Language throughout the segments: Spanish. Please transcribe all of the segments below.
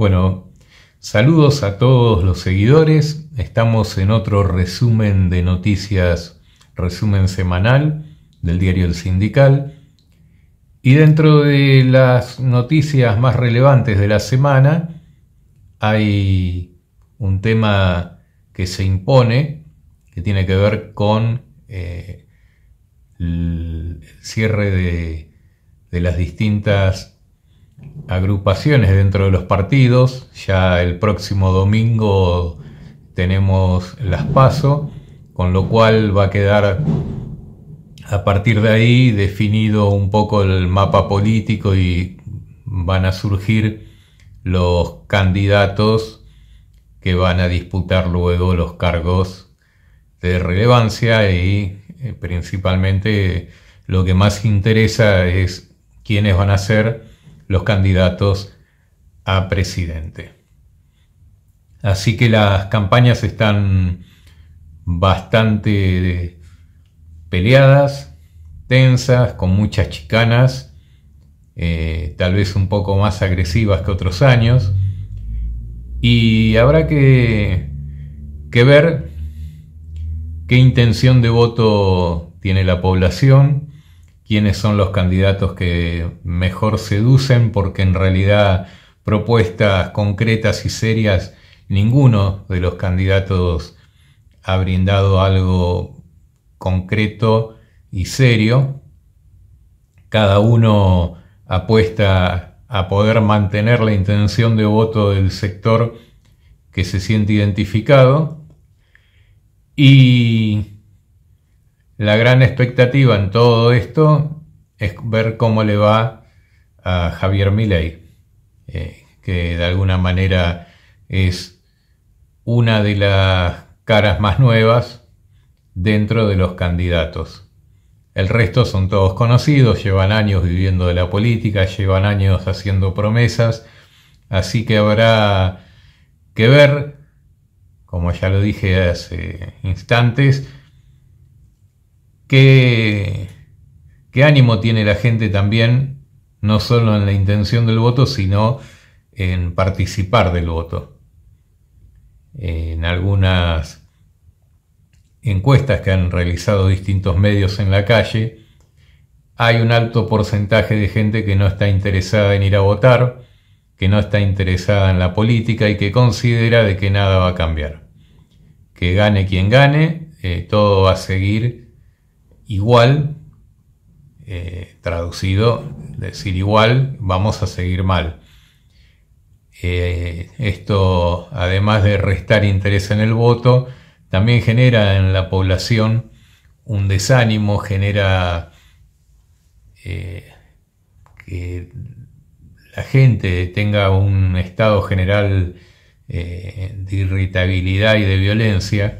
Bueno, saludos a todos los seguidores. Estamos en otro resumen de noticias, resumen semanal del diario El Sindical. Y dentro de las noticias más relevantes de la semana hay un tema que se impone, que tiene que ver con eh, el cierre de las distintas agrupaciones dentro de los partidos. Ya el próximo domingo tenemos las paso, con lo cual va a quedar a partir de ahí definido un poco el mapa político y van a surgir los candidatos que van a disputar luego los cargos de relevancia y eh, principalmente lo que más interesa es quiénes van a ser los candidatos a presidente. Así que las campañas están bastante peleadas, tensas, con muchas chicanas, eh, tal vez un poco más agresivas que otros años. Y habrá que, que ver qué intención de voto tiene la población, quiénes son los candidatos que mejor seducen, porque en realidad propuestas concretas y serias, ninguno de los candidatos ha brindado algo concreto y serio. Cada uno apuesta a poder mantener la intención de voto del sector que se siente identificado. Y la gran expectativa en todo esto es ver cómo le va a Javier Milei, eh, que de alguna manera es una de las caras más nuevas dentro de los candidatos. El resto son todos conocidos, llevan años viviendo de la política, llevan años haciendo promesas, así que habrá que ver, como ya lo dije hace instantes, qué, ánimo tiene la gente también, no solo en la intención del voto, sino en participar del voto. En algunas encuestas que han realizado distintos medios en la calle, hay un alto porcentaje de gente que no está interesada en ir a votar, que no está interesada en la política y que considera de que nada va a cambiar. Que gane quien gane, eh, todo va a seguir igual, eh, traducido, decir igual, vamos a seguir mal. Eh, esto, además de restar interés en el voto, también genera en la población un desánimo, genera eh, que la gente tenga un estado general de irritabilidad y de violencia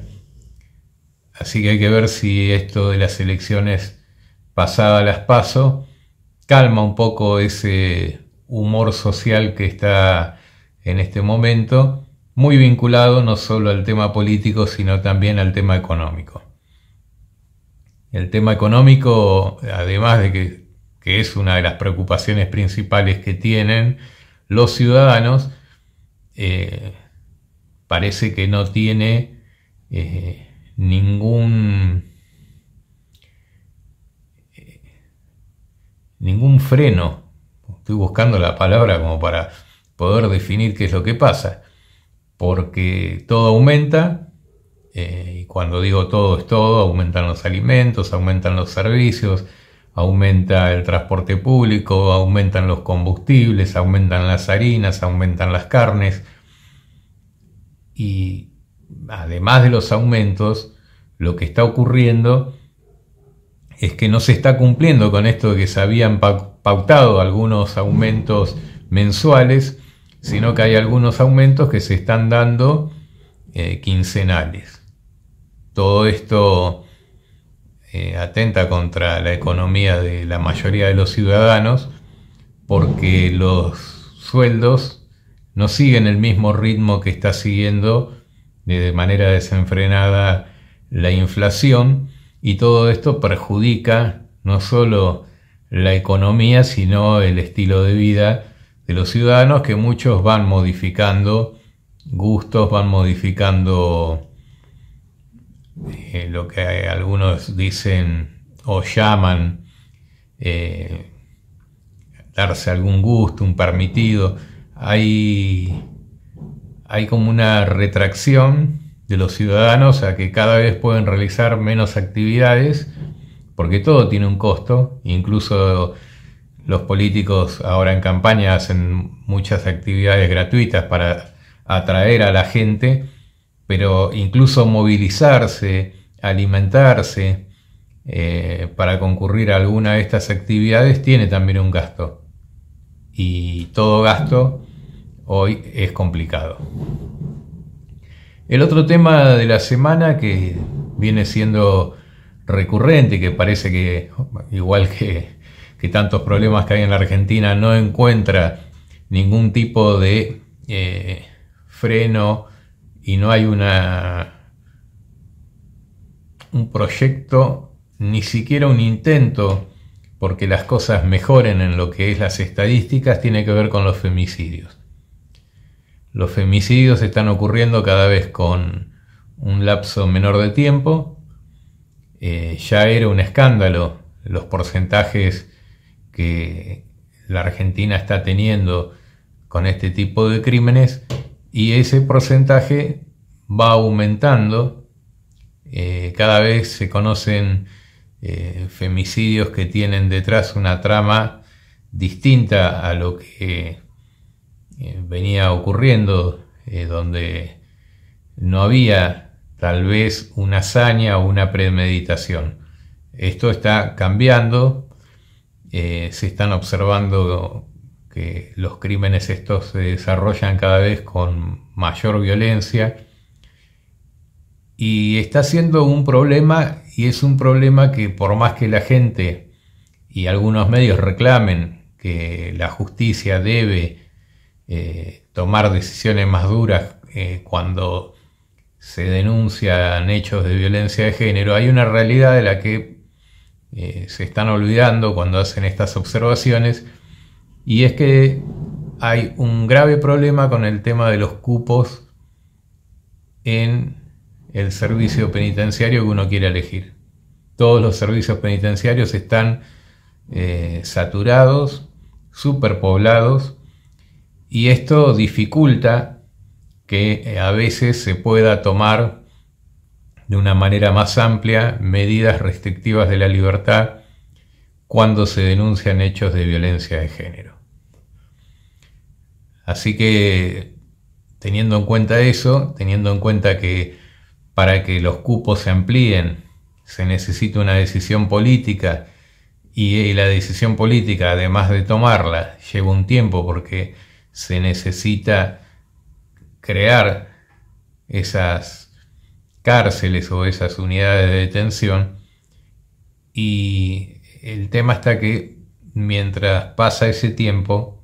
Así que hay que ver si esto de las elecciones pasadas las paso calma un poco ese humor social que está en este momento, muy vinculado no solo al tema político, sino también al tema económico. El tema económico, además de que, es una de las preocupaciones principales que tienen los ciudadanos, eh, parece que no tiene eh, ningún, ningún freno. Estoy buscando la palabra como para poder definir qué es lo que pasa. Porque todo aumenta, eh, y cuando digo todo es todo, aumentan los alimentos, aumentan los servicios, aumenta el transporte público, aumentan los combustibles, aumentan las harinas, aumentan las carnes. Y además de los aumentos, lo que está ocurriendo es que no se está cumpliendo con esto de que se habían pautado algunos aumentos mensuales, sino que hay algunos aumentos que se están dando eh, quincenales. Todo esto eh, atenta contra la economía de la mayoría de los ciudadanos porque los sueldos no siguen el mismo ritmo que está siguiendo de manera desenfrenada la inflación y todo esto perjudica no solo la economía, sino el estilo de vida de los ciudadanos que muchos van modificando gustos, van modificando eh, lo que algunos dicen o llaman eh, darse algún gusto, un permitido. Hay hay como una retracción de los ciudadanos a que cada vez pueden realizar menos actividades, porque todo tiene un costo, incluso los políticos ahora en campaña hacen muchas actividades gratuitas para atraer a la gente, pero incluso movilizarse, alimentarse, eh, para concurrir a alguna de estas actividades tiene también un gasto. Y todo gasto hoy es complicado. El otro tema de la semana que viene siendo recurrente que parece que, igual que, tantos problemas que hay en la Argentina, no encuentra ningún tipo de eh, freno y no hay una, un proyecto, ni siquiera un intento porque las cosas mejoren en lo que es las estadísticas, tiene que ver con los femicidios. Los femicidios están ocurriendo cada vez con un lapso menor de tiempo. Eh, ya era un escándalo los porcentajes que la Argentina está teniendo con este tipo de crímenes y ese porcentaje va aumentando. Eh, cada vez se conocen eh, femicidios que tienen detrás una trama distinta a lo que eh, venía ocurriendo, eh, donde no había tal vez una hazaña o una premeditación. Esto está cambiando, eh, se están observando que los crímenes estos se desarrollan cada vez con mayor violencia y está siendo un problema y es un problema que por más que la gente y algunos medios reclamen que la justicia debe eh, tomar decisiones más duras eh, cuando se denuncian hechos de violencia de género, hay una realidad de la que eh, se están olvidando cuando hacen estas observaciones y es que hay un grave problema con el tema de los cupos en el servicio penitenciario que uno quiere elegir. Todos los servicios penitenciarios están saturados, superpoblados y esto dificulta que eh, a veces se pueda tomar de una manera más amplia medidas restrictivas de la libertad cuando se denuncian hechos de violencia de género. Así que teniendo en cuenta eso, teniendo en cuenta que para que los cupos se amplíen se necesita una decisión política y, eh, la decisión política, además de tomarla, lleva un tiempo porque se necesita crear esas cárceles o esas unidades de detención y el tema está que mientras pasa ese tiempo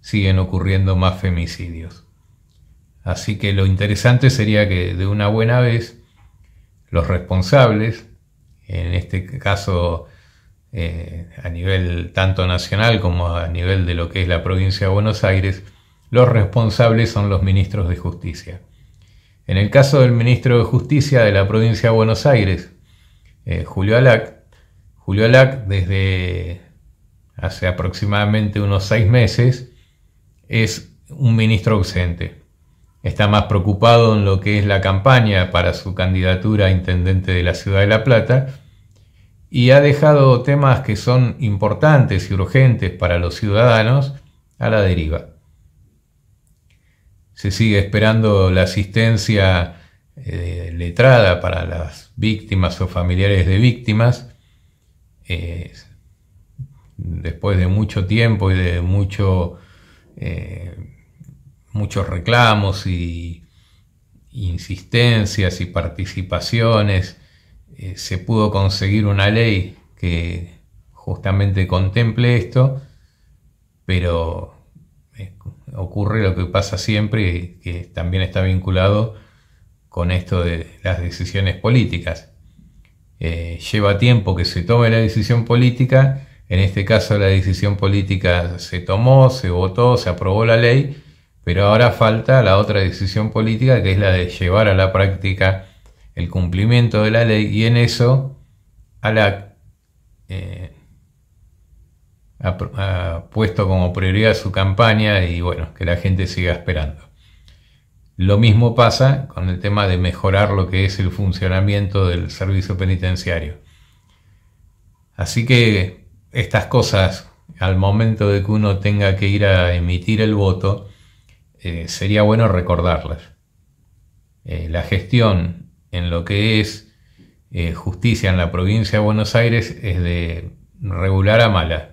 siguen ocurriendo más femicidios. Así que lo interesante sería que de una buena vez los responsables, en este caso eh, a nivel tanto nacional como a nivel de lo que es la provincia de Buenos Aires, los responsables son los ministros de justicia. En el caso del ministro de justicia de la provincia de Buenos Aires, eh, Julio Alac, Julio Alac desde hace aproximadamente unos seis meses es un ministro ausente. Está más preocupado en lo que es la campaña para su candidatura a intendente de la ciudad de La Plata y ha dejado temas que son importantes y urgentes para los ciudadanos a la deriva. Se sigue esperando la asistencia eh, letrada para las víctimas o familiares de víctimas. Eh, después de mucho tiempo y de mucho, eh, muchos reclamos y insistencias y participaciones eh, se pudo conseguir una ley que justamente contemple esto, pero eh, ocurre lo que pasa siempre, que también está vinculado con esto de las decisiones políticas. Eh, lleva tiempo que se tome la decisión política, en este caso la decisión política se tomó, se votó, se aprobó la ley, pero ahora falta la otra decisión política que es la de llevar a la práctica el cumplimiento de la ley y en eso eh, ha, puesto como prioridad su campaña y bueno, que la gente siga esperando. Lo mismo pasa con el tema de mejorar lo que es el funcionamiento del servicio penitenciario. Así que estas cosas, al momento de que uno tenga que ir a emitir el voto, eh, sería bueno recordarlas. Eh, la gestión en lo que es eh, justicia en la provincia de Buenos Aires es de regular a mala.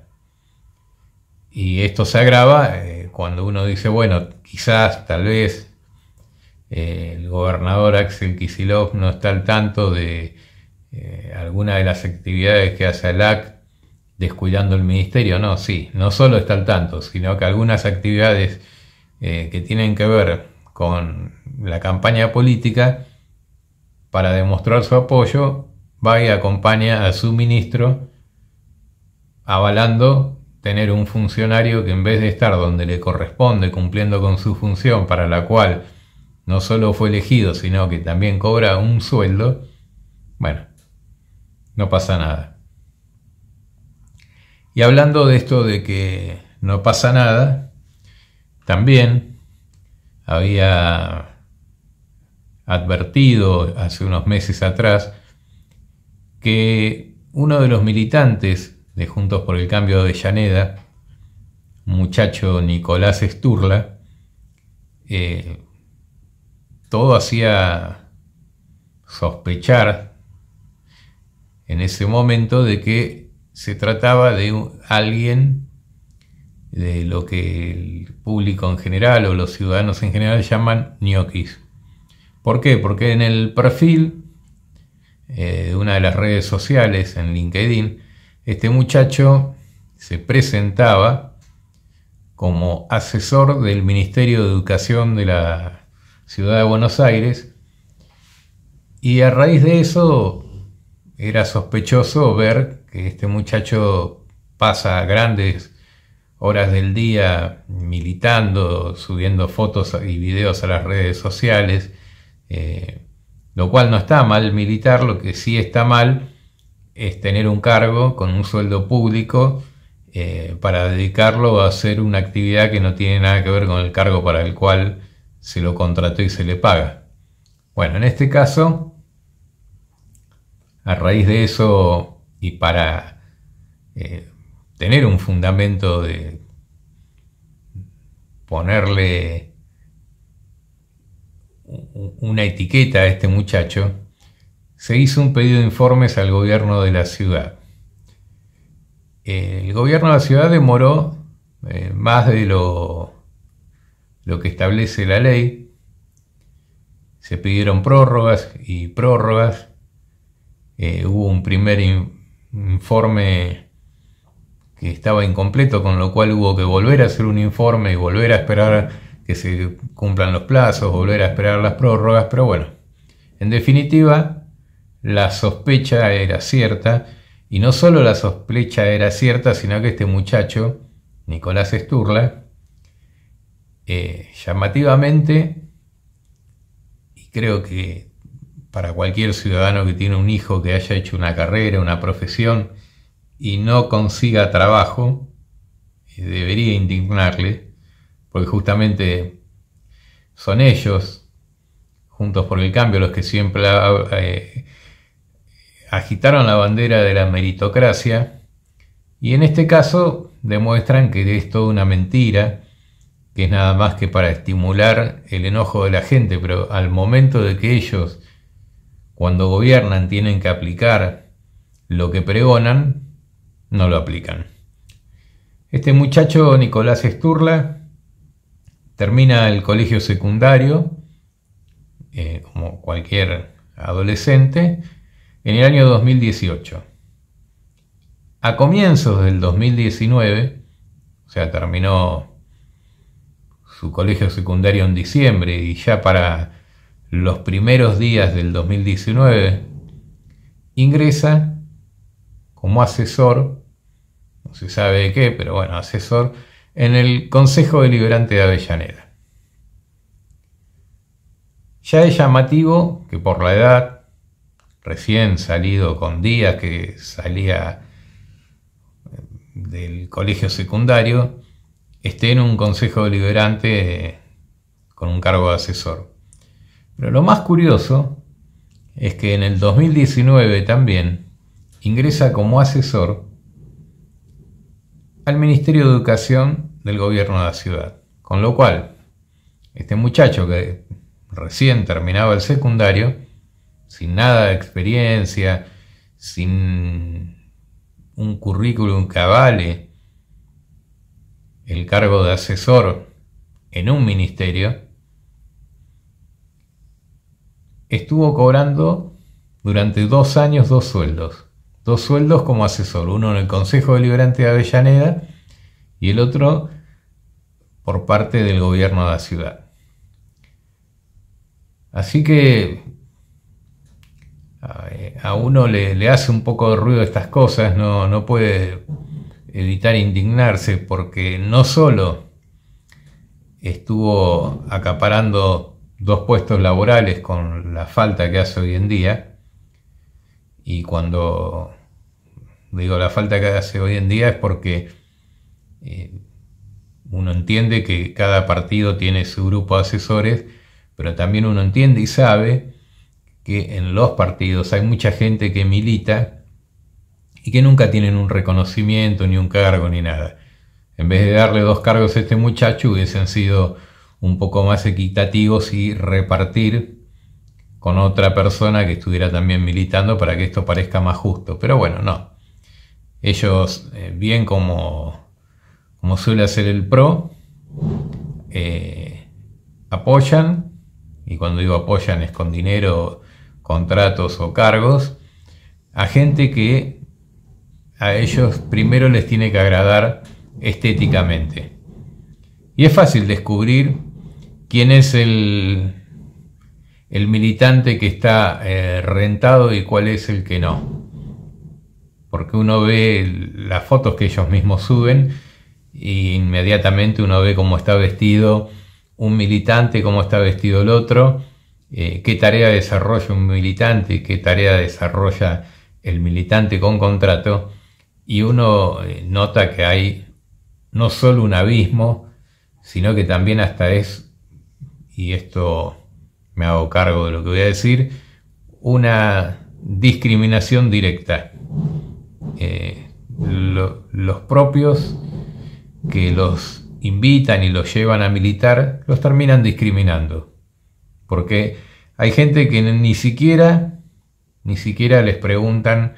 Y esto se agrava eh, cuando uno dice, bueno, quizás, tal vez, eh, el gobernador Axel Kisilov no está al tanto de alguna de las actividades que hace el ACT descuidando el ministerio. No, sí, no solo está al tanto, sino que algunas actividades que tienen que ver con la campaña política para demostrar su apoyo, va y acompaña a su ministro avalando tener un funcionario que en vez de estar donde le corresponde cumpliendo con su función para la cual no solo fue elegido, sino que también cobra un sueldo, bueno, no pasa nada. Y hablando de esto de que no pasa nada, también había advertido hace unos meses atrás que uno de los militantes de Juntos por el Cambio de Llaneda, muchacho Nicolás Esturla, eh, todo hacía sospechar en ese momento de que se trataba de alguien de lo que el público en general o los ciudadanos en general llaman ñoquis ¿Por qué? Porque en el perfil eh, de una de las redes sociales, en LinkedIn, este muchacho se presentaba como asesor del Ministerio de Educación de la Ciudad de Buenos Aires y a raíz de eso era sospechoso ver que este muchacho pasa grandes horas del día militando, subiendo fotos y videos a las redes sociales, eh, lo cual no está mal militar, lo que sí está mal es tener un cargo con un sueldo público eh, para dedicarlo a hacer una actividad que no tiene nada que ver con el cargo para el cual se lo contrató y se le paga. Bueno, en este caso, a raíz de eso y para eh, tener un fundamento de ponerle una etiqueta a este muchacho, se hizo un pedido de informes al gobierno de la ciudad. El gobierno de la ciudad demoró eh, más de lo, lo que establece la ley. Se pidieron prórrogas y prórrogas. Eh, hubo un primer informe que estaba incompleto, con lo cual hubo que volver a hacer un informe y volver a esperar que se cumplan los plazos, volver a esperar las prórrogas, pero bueno, en definitiva, la sospecha era cierta, y no solo la sospecha era cierta, sino que este muchacho, Nicolás Esturla eh, llamativamente, y creo que para cualquier ciudadano que tiene un hijo que haya hecho una carrera, una profesión, y no consiga trabajo, eh, debería indignarle, porque justamente son ellos, juntos por el cambio, los que siempre eh, agitaron la bandera de la meritocracia, y en este caso demuestran que es toda una mentira, que es nada más que para estimular el enojo de la gente, pero al momento de que ellos, cuando gobiernan, tienen que aplicar lo que pregonan, no lo aplican. Este muchacho, Nicolás Esturla, Termina el colegio secundario, eh, como cualquier adolescente, en el año 2018. A comienzos del 2019, o sea, terminó su colegio secundario en diciembre y ya para los primeros días del 2019, ingresa como asesor, no se sabe de qué, pero bueno, asesor en el Consejo Deliberante de Avellaneda. Ya es llamativo que por la edad, recién salido con días que salía del colegio secundario, esté en un consejo deliberante eh, con un cargo de asesor. Pero lo más curioso es que en el 2019 también ingresa como asesor al Ministerio de Educación del gobierno de la ciudad. Con lo cual, este muchacho que recién terminaba el secundario, sin nada de experiencia, sin un currículum que avale el cargo de asesor en un ministerio, estuvo cobrando durante dos años dos sueldos. Dos sueldos como asesor, uno en el Consejo Deliberante de Avellaneda y el otro por parte del gobierno de la ciudad. Así que a uno le, hace un poco de ruido estas cosas, no, puede evitar indignarse porque no solo estuvo acaparando dos puestos laborales con la falta que hace hoy en día, y cuando digo la falta que hace hoy en día es porque eh, uno entiende que cada partido tiene su grupo de asesores, pero también uno entiende y sabe que en los partidos hay mucha gente que milita y que nunca tienen un reconocimiento, ni un cargo, ni nada. En vez de darle dos cargos a este muchacho, hubiesen sido un poco más equitativos y repartir con otra persona que estuviera también militando para que esto parezca más justo. Pero bueno, no. Ellos, eh, bien como como suele hacer el PRO, eh, apoyan, y cuando digo apoyan es con dinero, contratos o cargos, a gente que a ellos primero les tiene que agradar estéticamente. Y es fácil descubrir quién es el, el militante que está eh, rentado y cuál es el que no. Porque uno ve las fotos que ellos mismos suben inmediatamente uno ve cómo está vestido un militante, cómo está vestido el otro, eh, qué tarea desarrolla un militante y qué tarea desarrolla el militante con contrato, y uno eh, nota que hay no solo un abismo, sino que también hasta es, y esto me hago cargo de lo que voy a decir, una discriminación directa. Eh, los propios que los invitan y los llevan a militar, los terminan discriminando. Porque hay gente que ni siquiera, ni siquiera les preguntan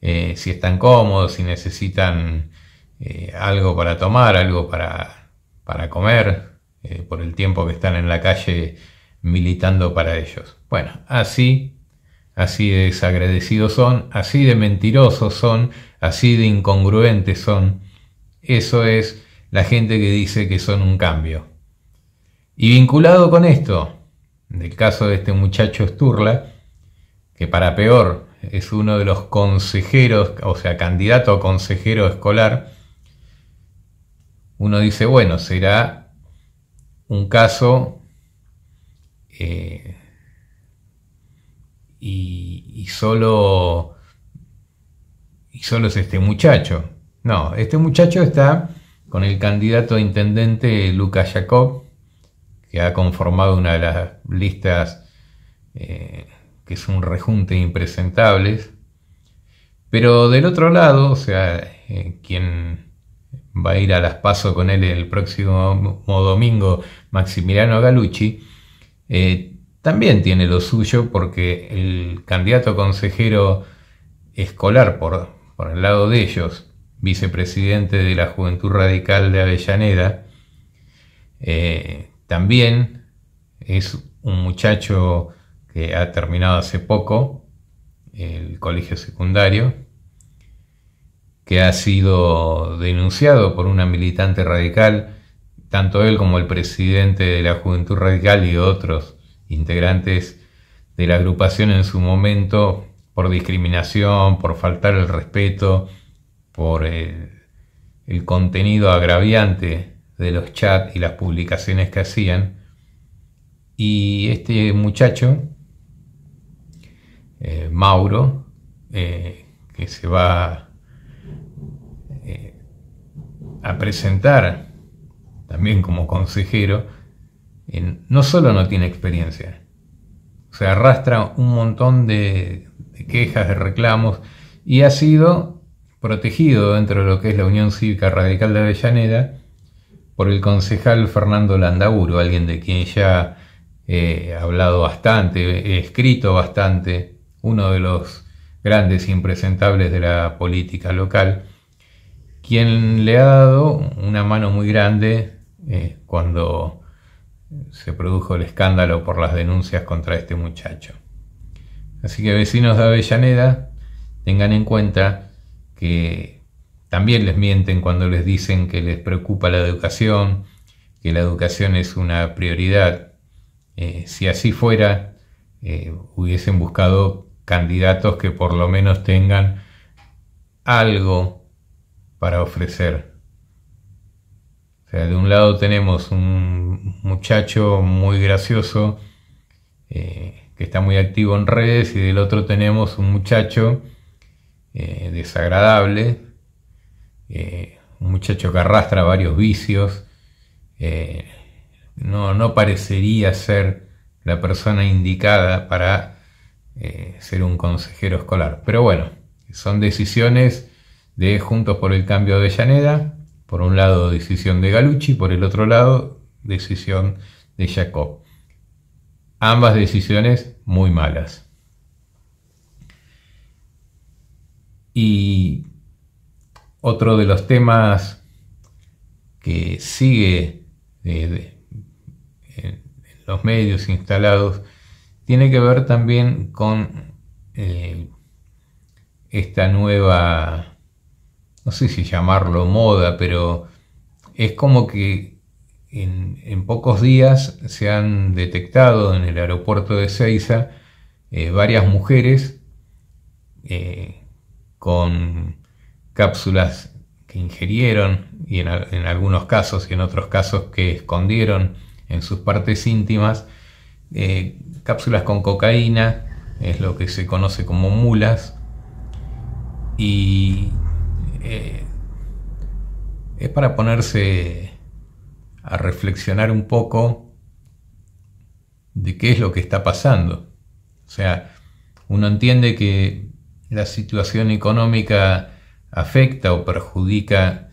eh, si están cómodos, si necesitan eh, algo para tomar, algo para, para comer, eh, por el tiempo que están en la calle militando para ellos. Bueno, así, así de desagradecidos son, así de mentirosos son, así de incongruentes son eso es la gente que dice que son un cambio. Y vinculado con esto, en el caso de este muchacho Sturla, que para peor es uno de los consejeros, o sea, candidato a consejero escolar, uno dice, bueno, será un caso eh, y, y, solo, y solo es este muchacho, no, este muchacho está con el candidato a intendente Luca Jacob, que ha conformado una de las listas eh, que es un rejunte impresentables. Pero del otro lado, o sea, eh, quien va a ir a las paso con él el próximo domingo, Maximiliano Galucci, eh, también tiene lo suyo porque el candidato consejero escolar por, por el lado de ellos, vicepresidente de la Juventud Radical de Avellaneda, eh, también es un muchacho que ha terminado hace poco el colegio secundario, que ha sido denunciado por una militante radical, tanto él como el presidente de la Juventud Radical y otros integrantes de la agrupación en su momento, por discriminación, por faltar el respeto por eh, el contenido agraviante de los chats y las publicaciones que hacían. Y este muchacho, eh, Mauro, eh, que se va a presentar también como consejero, no solo no tiene experiencia, se arrastra un montón de quejas, de reclamos, y ha sido protegido dentro de lo que es la Unión Cívica Radical de Avellaneda por el concejal Fernando Landauro, alguien de quien ya eh, he hablado bastante, he escrito bastante, uno de los grandes impresentables de la política local, quien le ha dado una mano muy grande eh, cuando se produjo el escándalo por las denuncias contra este muchacho. Así que vecinos de Avellaneda, tengan en cuenta que también les mienten cuando les dicen que les preocupa la educación, que la educación es una prioridad. Eh, si así fuera, eh, hubiesen buscado candidatos que por lo menos tengan algo para ofrecer. O sea, de un lado tenemos un muchacho muy gracioso eh, que está muy activo en redes y del otro tenemos un muchacho eh, desagradable, eh, un muchacho que arrastra varios vicios, eh, no, parecería ser la persona indicada para ser un consejero escolar. Pero bueno, son decisiones de Juntos por el Cambio de Llaneda por un lado decisión de Galucci, por el otro lado decisión de Jacob. Ambas decisiones muy malas. Y otro de los temas que sigue eh, en los medios instalados tiene que ver también con eh, esta nueva, no sé si llamarlo moda, pero es como que en, pocos días se han detectado en el aeropuerto de Ceiza eh, varias mujeres con cápsulas que ingirieron y en, algunos casos y en otros casos que escondieron en sus partes íntimas, eh, cápsulas con cocaína, es lo que se conoce como mulas, y eh, es para ponerse a reflexionar un poco de qué es lo que está pasando. O sea, uno entiende que la situación económica afecta o perjudica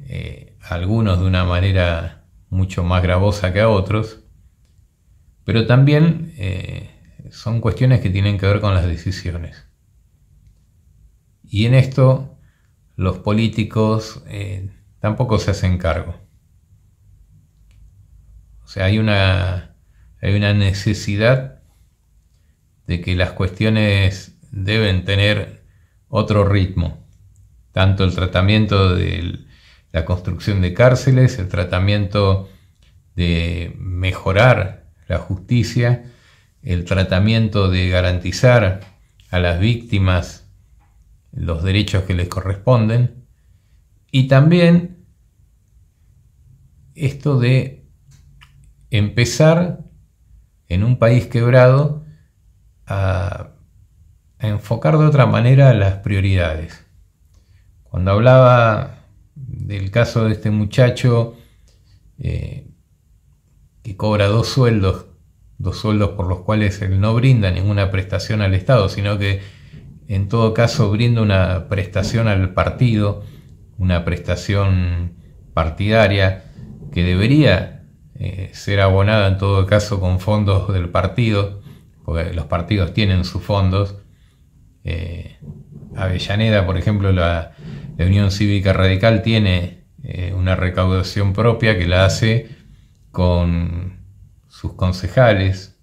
eh, a algunos de una manera mucho más gravosa que a otros, pero también eh, son cuestiones que tienen que ver con las decisiones. Y en esto los políticos eh, tampoco se hacen cargo. O sea, hay una, hay una necesidad de que las cuestiones deben tener otro ritmo. Tanto el tratamiento de la construcción de cárceles, el tratamiento de mejorar la justicia, el tratamiento de garantizar a las víctimas los derechos que les corresponden y también esto de empezar en un país quebrado a a enfocar de otra manera las prioridades. Cuando hablaba del caso de este muchacho eh, que cobra dos sueldos, dos sueldos por los cuales él no brinda ninguna prestación al Estado, sino que en todo caso brinda una prestación al partido, una prestación partidaria que debería eh, ser abonada en todo caso con fondos del partido, porque los partidos tienen sus fondos, eh, Avellaneda, por ejemplo, la, Unión Cívica Radical tiene eh, una recaudación propia que la hace con sus concejales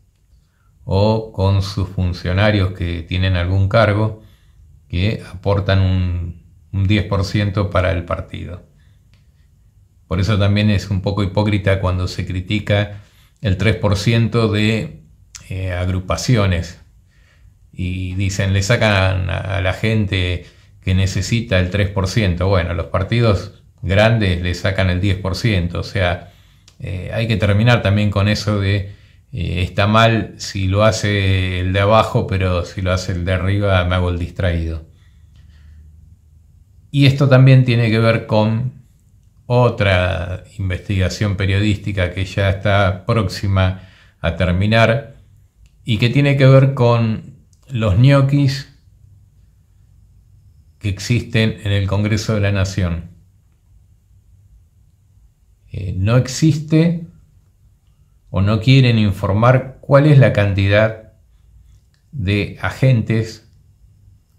o con sus funcionarios que tienen algún cargo que aportan un, 10% para el partido. Por eso también es un poco hipócrita cuando se critica el 3% de eh, agrupaciones y dicen, le sacan a la gente que necesita el 3%. Bueno, los partidos grandes le sacan el 10%. O sea, eh, hay que terminar también con eso de eh, está mal si lo hace el de abajo, pero si lo hace el de arriba me hago el distraído. Y esto también tiene que ver con otra investigación periodística que ya está próxima a terminar y que tiene que ver con los ñoquis que existen en el Congreso de la Nación. Eh, no existe o no quieren informar cuál es la cantidad de agentes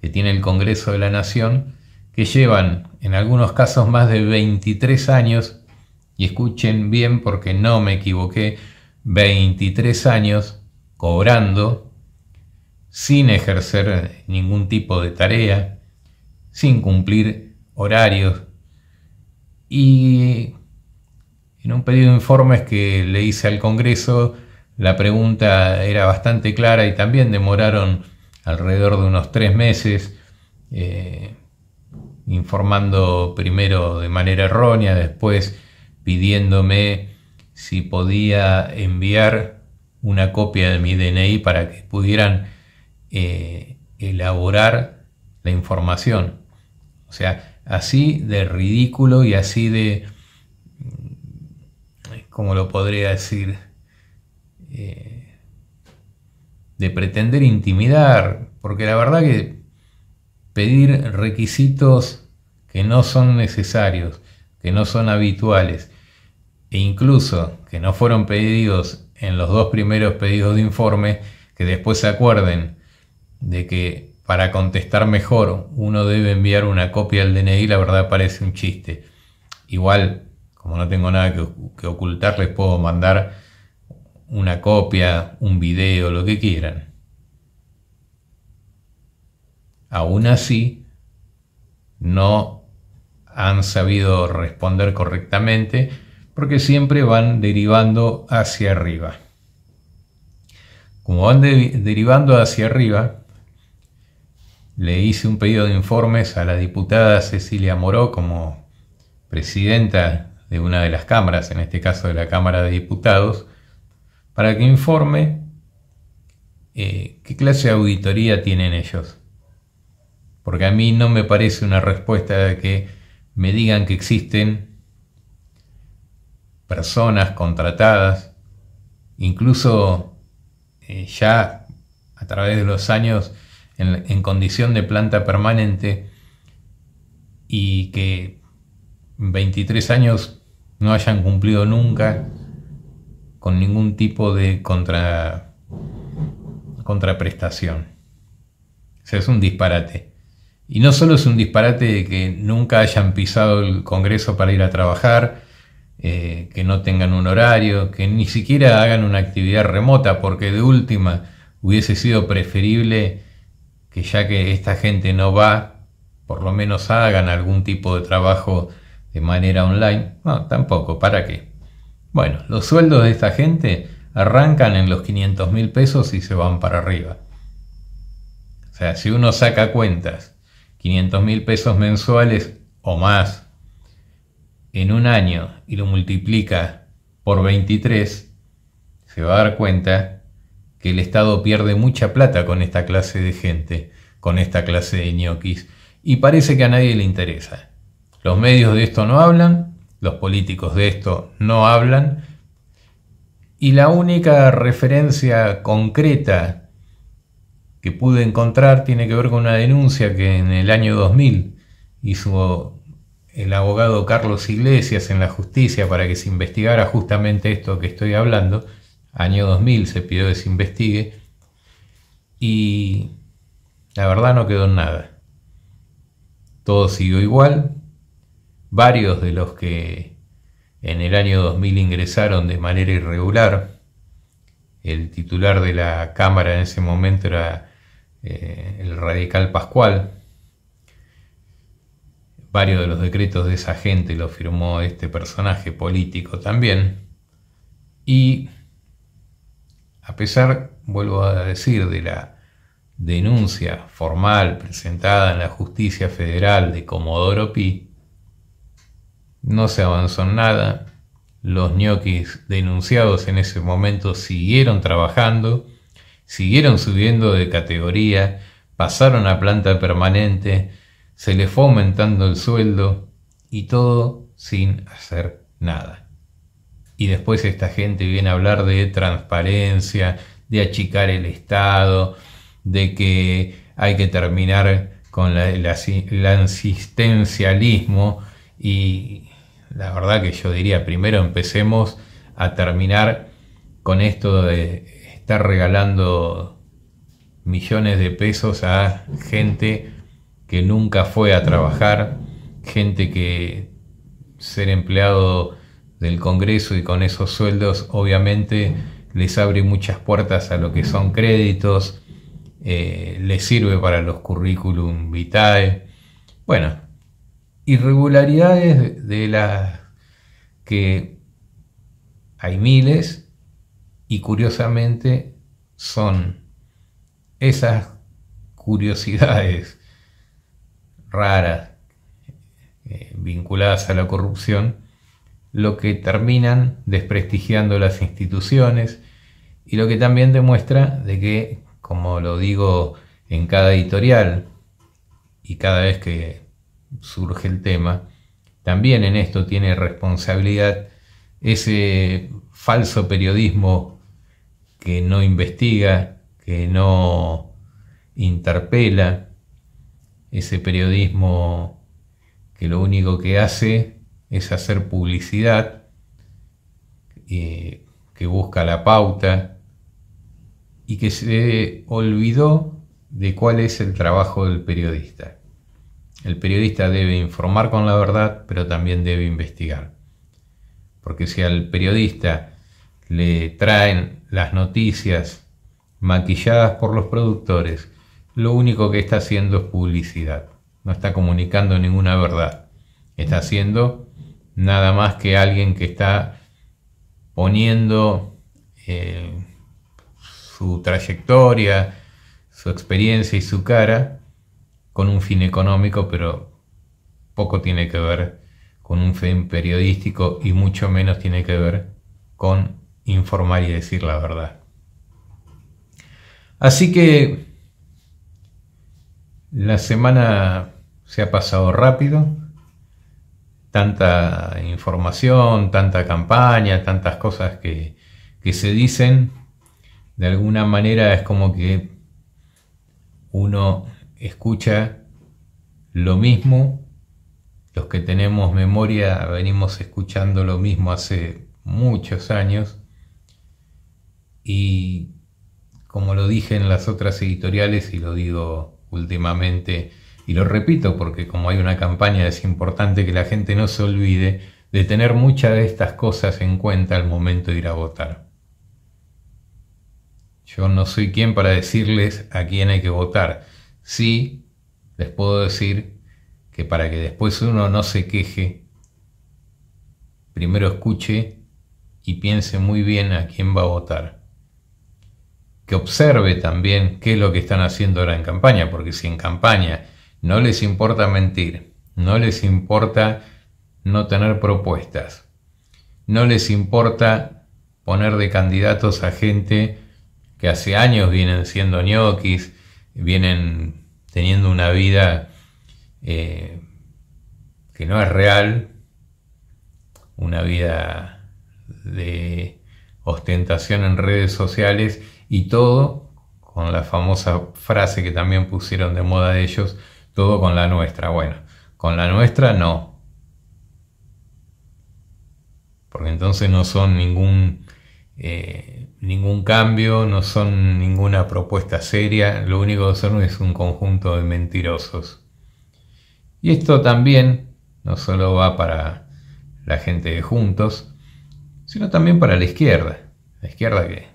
que tiene el Congreso de la Nación que llevan en algunos casos más de 23 años, y escuchen bien porque no me equivoqué, 23 años cobrando sin ejercer ningún tipo de tarea, sin cumplir horarios. Y en un pedido de informes que le hice al Congreso, la pregunta era bastante clara y también demoraron alrededor de unos tres meses, eh, informando primero de manera errónea, después pidiéndome si podía enviar una copia de mi DNI para que pudieran eh, elaborar la información. O sea, así de ridículo y así de, mm, ¿cómo lo podría decir? Eh, de pretender intimidar, porque la verdad que pedir requisitos que no son necesarios, que no son habituales, e incluso que no fueron pedidos en los dos primeros pedidos de informe, que después se acuerden de que para contestar mejor uno debe enviar una copia del DNI, la verdad parece un chiste. Igual, como no tengo nada que, ocultar, les puedo mandar una copia, un video, lo que quieran. Aún así, no han sabido responder correctamente porque siempre van derivando hacia arriba. Como van derivando hacia arriba, le hice un pedido de informes a la diputada Cecilia Moró como presidenta de una de las cámaras, en este caso de la Cámara de Diputados, para que informe eh, qué clase de auditoría tienen ellos. Porque a mí no me parece una respuesta de que me digan que existen personas contratadas, incluso eh, ya a través de los años en, condición de planta permanente y que 23 años no hayan cumplido nunca con ningún tipo de contra, contraprestación. O sea, es un disparate. Y no solo es un disparate de que nunca hayan pisado el Congreso para ir a trabajar, eh, que no tengan un horario, que ni siquiera hagan una actividad remota, porque de última hubiese sido preferible que ya que esta gente no va, por lo menos hagan algún tipo de trabajo de manera online. No, tampoco, ¿para qué? Bueno, los sueldos de esta gente arrancan en los 500 mil pesos y se van para arriba. O sea, si uno saca cuentas, 500 mil pesos mensuales o más en un año y lo multiplica por 23, se va a dar cuenta que el Estado pierde mucha plata con esta clase de gente, con esta clase de ñoquis, y parece que a nadie le interesa. Los medios de esto no hablan, los políticos de esto no hablan, y la única referencia concreta que pude encontrar tiene que ver con una denuncia que en el año 2000 hizo el abogado Carlos Iglesias en la justicia para que se investigara justamente esto que estoy hablando, año 2000 se pidió que se investigue y la verdad no quedó en nada. Todo siguió igual. Varios de los que en el año 2000 ingresaron de manera irregular, el titular de la Cámara en ese momento era eh, el radical Pascual, varios de los decretos de esa gente lo firmó este personaje político también, y a pesar, vuelvo a decir, de la denuncia formal presentada en la justicia federal de Comodoro Pi, no se avanzó en nada. Los ñoquis denunciados en ese momento siguieron trabajando, siguieron subiendo de categoría, pasaron a planta permanente, se les fue aumentando el sueldo y todo sin hacer nada y después esta gente viene a hablar de transparencia, de achicar el Estado, de que hay que terminar con el asistencialismo y la verdad que yo diría primero empecemos a terminar con esto de estar regalando millones de pesos a gente que nunca fue a trabajar, gente que ser empleado del Congreso y con esos sueldos obviamente les abre muchas puertas a lo que son créditos, eh, les sirve para los currículum vitae. Bueno, irregularidades de las que hay miles y curiosamente son esas curiosidades raras eh, vinculadas a la corrupción lo que terminan desprestigiando las instituciones y lo que también demuestra de que, como lo digo en cada editorial y cada vez que surge el tema, también en esto tiene responsabilidad ese falso periodismo que no investiga, que no interpela, ese periodismo que lo único que hace es hacer publicidad eh, que busca la pauta y que se olvidó de cuál es el trabajo del periodista. El periodista debe informar con la verdad, pero también debe investigar. Porque si al periodista le traen las noticias maquilladas por los productores, lo único que está haciendo es publicidad. No está comunicando ninguna verdad. Está haciendo nada más que alguien que está poniendo eh, su trayectoria, su experiencia y su cara con un fin económico, pero poco tiene que ver con un fin periodístico y mucho menos tiene que ver con informar y decir la verdad. Así que la semana se ha pasado rápido, tanta información, tanta campaña, tantas cosas que, que se dicen, de alguna manera es como que uno escucha lo mismo, los que tenemos memoria venimos escuchando lo mismo hace muchos años y como lo dije en las otras editoriales y lo digo últimamente, y lo repito porque como hay una campaña es importante que la gente no se olvide de tener muchas de estas cosas en cuenta al momento de ir a votar. Yo no soy quien para decirles a quién hay que votar. Sí, les puedo decir que para que después uno no se queje, primero escuche y piense muy bien a quién va a votar. Que observe también qué es lo que están haciendo ahora en campaña, porque si en campaña no les importa mentir, no les importa no tener propuestas, no les importa poner de candidatos a gente que hace años vienen siendo ñoquis, vienen teniendo una vida eh, que no es real, una vida de ostentación en redes sociales y todo con la famosa frase que también pusieron de moda ellos, todo con la nuestra. Bueno, con la nuestra no. Porque entonces no son ningún, eh, ningún cambio, no son ninguna propuesta seria, lo único que son es un conjunto de mentirosos. Y esto también no solo va para la gente de Juntos, sino también para la izquierda. La izquierda que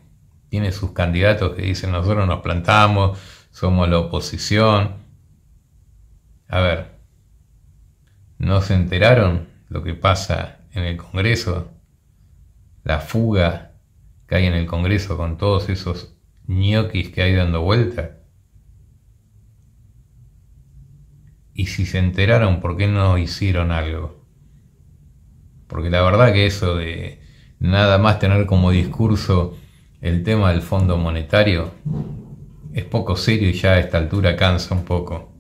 tiene sus candidatos que dicen nosotros nos plantamos, somos la oposición, a ver, ¿no se enteraron lo que pasa en el Congreso? La fuga que hay en el Congreso con todos esos ñoquis que hay dando vuelta. Y si se enteraron, ¿por qué no hicieron algo? Porque la verdad que eso de nada más tener como discurso el tema del fondo monetario es poco serio y ya a esta altura cansa un poco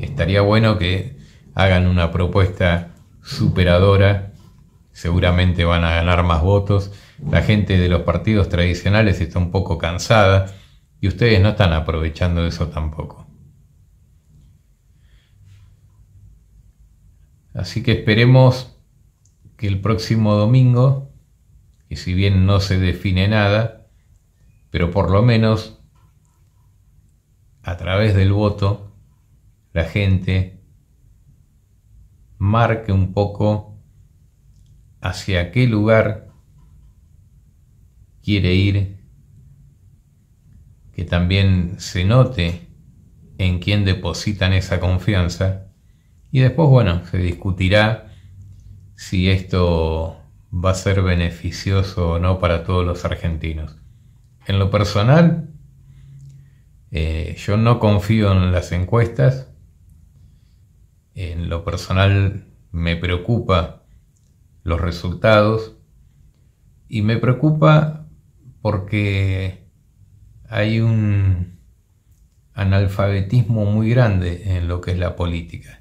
estaría bueno que hagan una propuesta superadora, seguramente van a ganar más votos, la gente de los partidos tradicionales está un poco cansada y ustedes no están aprovechando eso tampoco. Así que esperemos que el próximo domingo, y si bien no se define nada, pero por lo menos a través del voto la gente marque un poco hacia qué lugar quiere ir, que también se note en quién depositan esa confianza y después, bueno, se discutirá si esto va a ser beneficioso o no para todos los argentinos. En lo personal, eh, yo no confío en las encuestas, en lo personal me preocupa los resultados y me preocupa porque hay un analfabetismo muy grande en lo que es la política.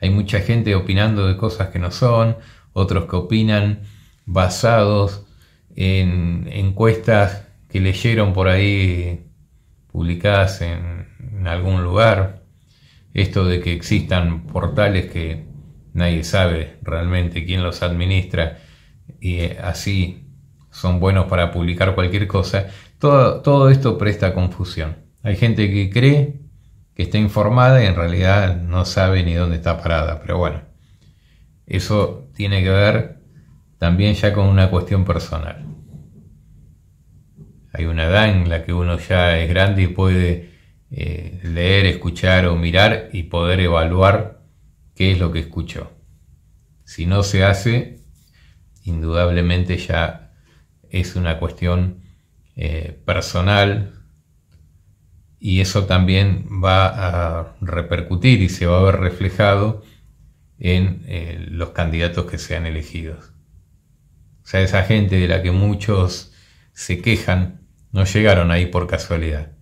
Hay mucha gente opinando de cosas que no son, otros que opinan basados en encuestas que leyeron por ahí publicadas en, algún lugar. Esto de que existan portales que nadie sabe realmente quién los administra y eh, así son buenos para publicar cualquier cosa, todo, todo esto presta confusión. Hay gente que cree que está informada y en realidad no sabe ni dónde está parada, pero bueno, eso tiene que ver también ya con una cuestión personal. Hay una edad en la que uno ya es grande y puede eh, leer, escuchar o mirar y poder evaluar qué es lo que escuchó. Si no se hace, indudablemente ya es una cuestión eh, personal y eso también va a repercutir y se va a ver reflejado en eh, los candidatos que sean elegidos. O sea, esa gente de la que muchos se quejan no llegaron ahí por casualidad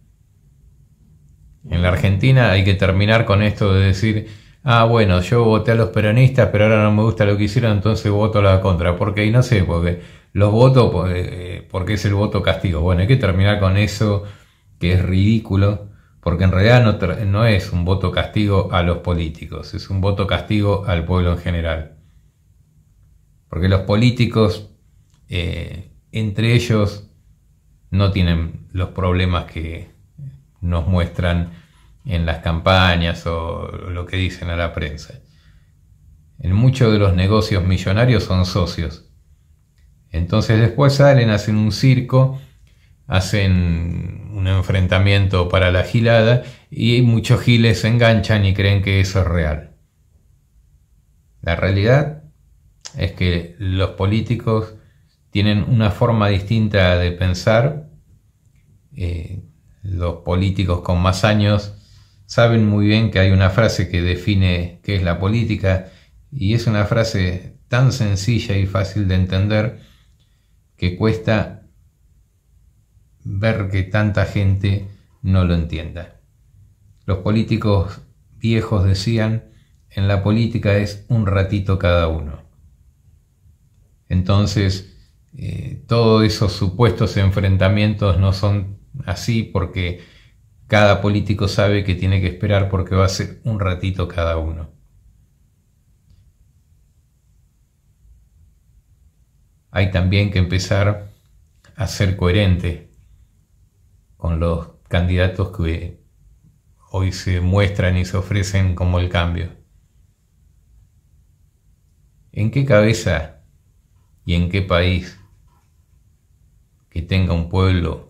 en la Argentina hay que terminar con esto de decir, ah, bueno, yo voté a los peronistas, pero ahora no me gusta lo que hicieron, entonces voto a la contra. Porque, y no sé, porque los votos, pues, eh, porque es el voto castigo. Bueno, hay que terminar con eso que es ridículo, porque en realidad no, es un voto castigo a los políticos, es un voto castigo al pueblo en general. Porque los políticos, eh, entre ellos, no tienen los problemas que, nos muestran en las campañas o lo que dicen a la prensa. En muchos de los negocios millonarios son socios. Entonces después salen, hacen un circo, hacen un enfrentamiento para la gilada y muchos giles se enganchan y creen que eso es real. La realidad es que los políticos tienen una forma distinta de pensar eh, los políticos con más años saben muy bien que hay una frase que define qué es la política y es una frase tan sencilla y fácil de entender que cuesta ver que tanta gente no lo entienda. Los políticos viejos decían, en la política es un ratito cada uno. Entonces, eh, todos esos supuestos enfrentamientos no son así porque cada político sabe que tiene que esperar porque va a ser un ratito cada uno. Hay también que empezar a ser coherente con los candidatos que hoy se muestran y se ofrecen como el cambio. ¿En qué cabeza y en qué país que tenga un pueblo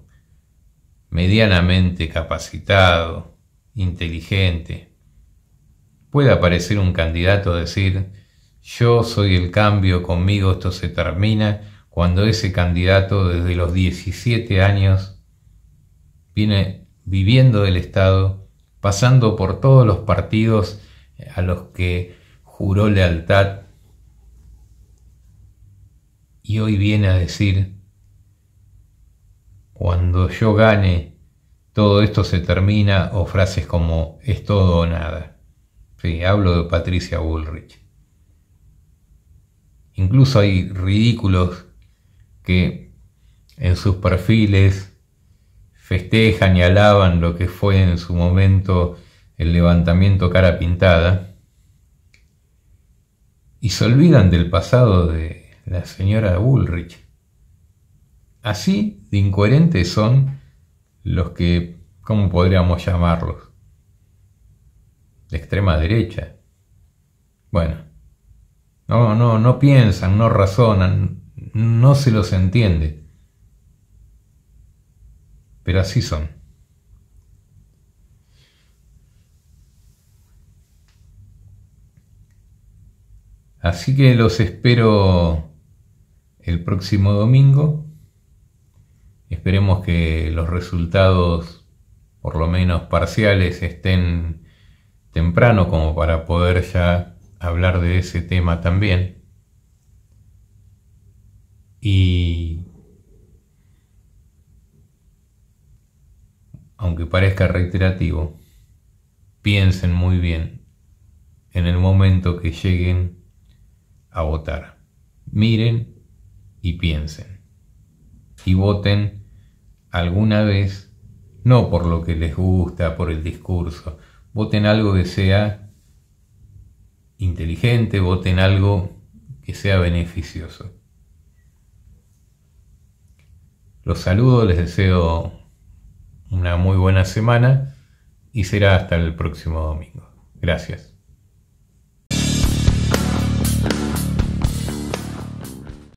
medianamente capacitado, inteligente, puede aparecer un candidato a decir, yo soy el cambio, conmigo esto se termina, cuando ese candidato desde los 17 años viene viviendo del Estado, pasando por todos los partidos a los que juró lealtad y hoy viene a decir, cuando yo gane, todo esto se termina, o frases como es todo o nada. Sí, hablo de Patricia Bullrich. Incluso hay ridículos que en sus perfiles festejan y alaban lo que fue en su momento el levantamiento cara pintada y se olvidan del pasado de la señora Bullrich. Así de incoherentes son los que, ¿cómo podríamos llamarlos? De extrema derecha. Bueno, no, no, no piensan, no razonan, no se los entiende. Pero así son. Así que los espero el próximo domingo Esperemos que los resultados, por lo menos parciales, estén temprano como para poder ya hablar de ese tema también. Y aunque parezca reiterativo, piensen muy bien en el momento que lleguen a votar. Miren y piensen. Y voten alguna vez, no por lo que les gusta, por el discurso, voten algo que sea inteligente, voten algo que sea beneficioso. Los saludo, les deseo una muy buena semana y será hasta el próximo domingo. Gracias.